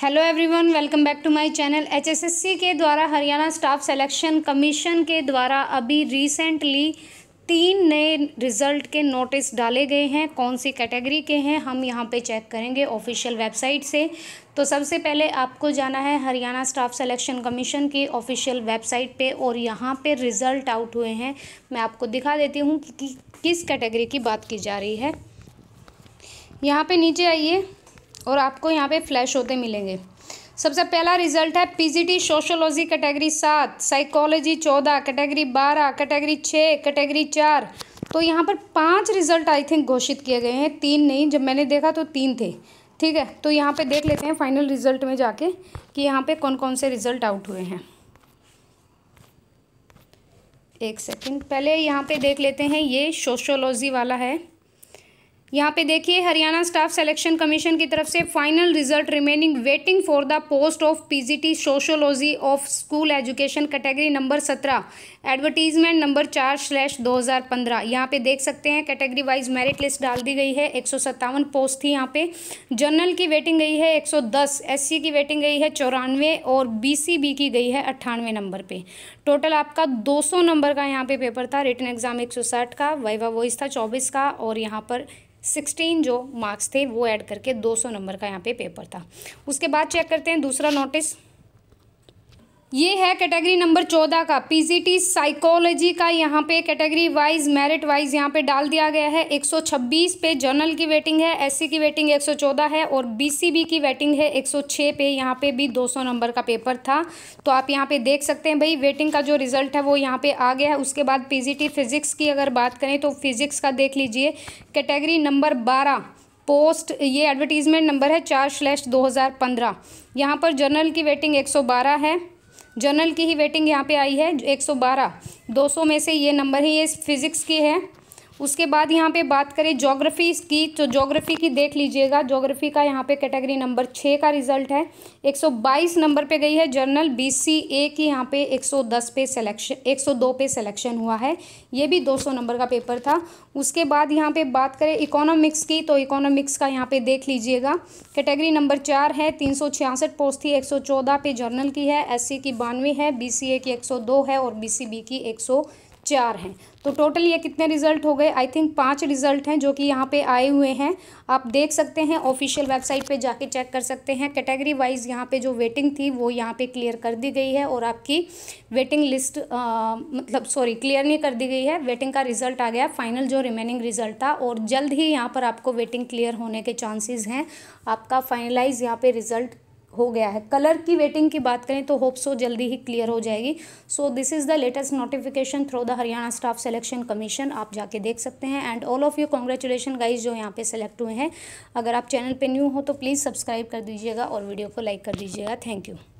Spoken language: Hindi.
hello everyone welcome back to my channel HSSC के द्वारा हरियाणा स्टाफ सिलेक्शन कमीशन के द्वारा अभी रिसेंटली तीन नए रिज़ल्ट के नोटिस डाले गए हैं कौन सी कैटेगरी के हैं हम यहाँ पे चेक करेंगे ऑफिशियल वेबसाइट से तो सबसे पहले आपको जाना है हरियाणा स्टाफ सिलेक्शन कमीशन की ऑफिशियल वेबसाइट पे और यहाँ पे रिज़ल्ट आउट हुए हैं मैं आपको दिखा देती हूँ कि, किस कैटेगरी की बात की जा रही है यहाँ पर नीचे आइए और आपको यहाँ पे फ्लैश होते मिलेंगे सबसे पहला रिजल्ट है पीजीटी सोशोलॉजी कैटेगरी सात साइकोलॉजी चौदह कैटेगरी बारह कैटेगरी छः कैटेगरी चार तो यहाँ पर पांच रिजल्ट आई थिंक घोषित किए गए हैं तीन नहीं जब मैंने देखा तो तीन थे ठीक है तो यहाँ पे देख लेते हैं फाइनल रिजल्ट में जाके कि यहाँ पे कौन कौन से रिजल्ट आउट हुए हैं एक सेकेंड पहले यहाँ पे देख लेते हैं ये सोशोलॉजी वाला है यहाँ पे देखिए हरियाणा स्टाफ सिलेक्शन कमीशन की तरफ से final result remaining waiting for the post of PGT sociology of school education category number सत्रह एडवर्टीजमेंट नंबर चार स्लैश दो हज़ार पंद्रह यहाँ पे देख सकते हैं कैटेगरी वाइज मेरिट लिस्ट डाल दी गई है एक सौ सत्तावन पोस्ट थी यहाँ पे जनरल की वेटिंग गई है एक सौ दस एस सी e की वेटिंग गई है चौरानवे और बी सी बी की गई है अट्ठानवे नंबर पर टोटल आपका 200 नंबर का यहाँ पे पेपर था रिटर्न एग्ज़ाम एक का वाइवा वॉइस था 24 का और यहाँ पर 16 जो मार्क्स थे वो ऐड करके 200 नंबर का यहाँ पे पेपर था उसके बाद चेक करते हैं दूसरा नोटिस ये है कैटेगरी नंबर चौदह का पीजीटी साइकोलॉजी का यहाँ पे कैटेगरी वाइज मेरिट वाइज यहाँ पे डाल दिया गया है 126 पे जनरल की वेटिंग है एससी की वेटिंग 114 है और बीसीबी की वेटिंग है 106 पे यहाँ पे भी 200 नंबर का पेपर था तो आप यहाँ पे देख सकते हैं भाई वेटिंग का जो रिजल्ट है वो यहाँ पे आ गया है उसके बाद पी फिज़िक्स की अगर बात करें तो फिज़िक्स का देख लीजिए कैटेगरी नंबर बारह पोस्ट ये एडवर्टीज़मेंट नंबर है चार स्लैश दो हज़ार पंद्रह यहाँ पर जर्नल की वेटिंग एक सौ बारह है जनरल की ही वेटिंग यहाँ पे आई है 112 200 में से ये नंबर ही ये फिज़िक्स की है उसके बाद यहाँ पे बात करें जोग्राफ़ी की तो जोग्राफ़ी की देख लीजिएगा जोग्राफ़ी का यहाँ पे कैटेगरी नंबर छः का रिजल्ट है 122 नंबर पे गई है जर्नल बीसीए की यहाँ पे 110 पे सिलेक्शन 102 पे सिलेक्शन हुआ है ये भी 200 नंबर का पेपर था उसके बाद यहाँ पे बात करें इकोनॉमिक्स की तो इकोनॉमिक्स का यहाँ पर देख लीजिएगा कैटेगरी नंबर चार है तीन पोस्ट थी एक पे जर्नल की है एस की बानवे है बी की एक है और बी की एक चार हैं तो टोटल ये कितने रिजल्ट हो गए आई थिंक पांच रिजल्ट हैं जो कि यहाँ पे आए हुए हैं आप देख सकते हैं ऑफिशियल वेबसाइट पे जाके चेक कर सकते हैं कैटेगरी वाइज यहाँ पे जो वेटिंग थी वो यहाँ पे क्लियर कर दी गई है और आपकी वेटिंग लिस्ट आ, मतलब सॉरी क्लियर नहीं कर दी गई है वेटिंग का रिजल्ट आ गया फाइनल जो रिमेनिंग रिजल्ट था और जल्द ही यहाँ पर आपको वेटिंग क्लियर होने के चांसेज हैं आपका फाइनलाइज यहाँ पर रिजल्ट हो गया है कलर की वेटिंग की बात करें तो होप सो जल्दी ही क्लियर हो जाएगी so this is the latest notification through the Haryana staff selection commission आप जाके देख सकते हैं and all of you congratulation guys जो यहाँ पे सेलेक्ट हुए हैं अगर आप चैनल पे न्यू हो तो प्लीज़ सब्सक्राइब कर दीजिएगा और वीडियो को लाइक कर दीजिएगा थैंक यू